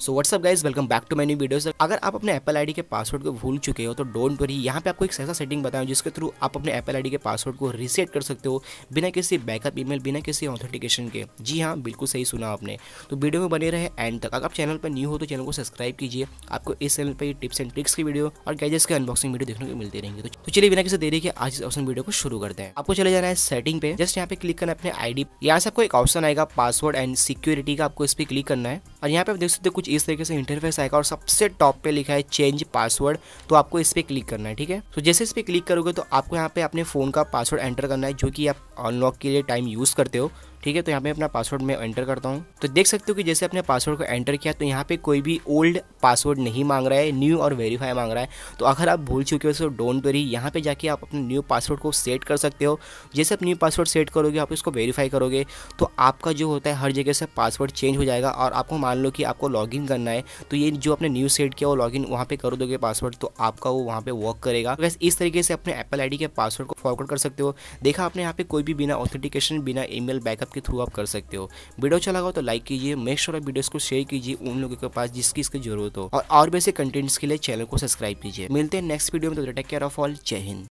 so what's up guys welcome back to many video sir अगर आप अपने एप्पल आईडी के पासवर्ड को भूल चुके हो तो डोंट वरी यहाँ पे आपको एक ऐसा सेटिंग बताया जिसके थ्रू आप अपने एप्पल आईडी के पासवर्ड को रीसेट कर सकते हो बिना किसी बैकअप ईमेल बिना किसी ऑथेंटिकेशन के जी हाँ बिल्कुल सही सुना आपने तो वीडियो में बने रहे एंड तक अगर आप चैनल पर न्यू हो तो चैनल को सब्सक्राइब कीजिए आपको इस चैनल पर टिप्स एंड ट्रिक्स की वीडियो और गैजेस के अनबॉक्सिंग वीडियो देखने को मिलती रहेंगे तो, तो चलिए बिना किसी देरी के आज इस ऑप्शन वीडियो को शुरू करते हैं आपको चले जाना है सेटिंग पे जस्ट यहाँ पे क्लिक करना है अपने आईडी यहाँ से आपको एक ऑप्शन आएगा पासवर्ड एंड सिक्योरिटी का आपको इस पर क्लिक करना है और यहाँ पे आप देख सकते हो कुछ इस तरीके से इंटरफेस आएगा और सबसे टॉप पे लिखा है चेंज पासवर्ड तो आपको इस पर क्लिक करना है ठीक है तो जैसे इस पर क्लिक करोगे तो आपको यहाँ पे अपने फ़ोन का पासवर्ड एंटर करना है जो कि आप अनलॉक के लिए टाइम यूज़ करते हो ठीक है तो यहाँ पे अपना पासवर्ड मैं एंटर करता हूँ तो देख सकते हो कि जैसे अपने पासवर्ड को एंटर किया तो यहाँ पे कोई भी ओल्ड पासवर्ड नहीं मांग रहा है न्यू और वेरीफाई मांग रहा है तो अगर आप भूल चुके हो डोंट वेरी यहाँ पे जाके आप अपने न्यू पासवर्ड को सेट कर सकते हो जैसे आप न्यू पासवर्ड सेट करोगे आप इसको वेरीफाई करोगे तो आपका जो होता है हर जगह से पासवर्ड चेंज हो जाएगा और आपको मान लो कि आपको इन करना है तो ये जो आपने न्यू सेट किया वो इन वहाँ पे कर दोगे पासवर्ड तो आपका वो वहाँ पर वर्क करेगा बस तो इस तरीके से अपने एप्पल आई के पासवर्ड को फॉरवर्ड कर सकते हो देखा आपने यहाँ पे कोई भी बिना ऑथेंटिकेशन बिना मेल बैकअप ऐप के थ्रू आप कर सकते हो वीडियो अच्छा लगा हो तो लाइक कीजिए मेक श्योर आप वीडियोस को शेयर कीजिए उन लोगों के पास जिसकी इसकी जरूरत हो और और वैसे कंटेंट्स के लिए चैनल को सब्सक्राइब कीजिए मिलते हैं नेक्स्ट वीडियो में तो टेक केयर ऑफ ऑल जय हिंद